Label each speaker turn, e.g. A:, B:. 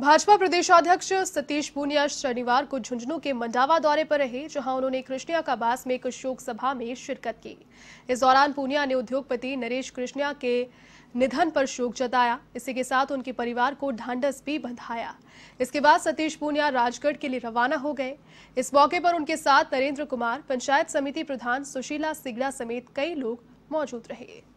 A: भाजपा प्रदेशाध्यक्ष सतीश पूनिया शनिवार को झुंझुनू के मंडावा दौरे पर रहे जहां उन्होंने कृष्णिया का बास में एक शोक सभा में शिरकत की इस दौरान पूनिया ने उद्योगपति नरेश कृष्णिया के निधन पर शोक जताया इसी के साथ उनके परिवार को ढांढस भी बंधाया इसके बाद सतीश पूनिया राजगढ़ के लिए रवाना हो गए इस मौके पर उनके साथ नरेंद्र कुमार पंचायत समिति प्रधान सुशीला सिगला समेत कई लोग मौजूद रहे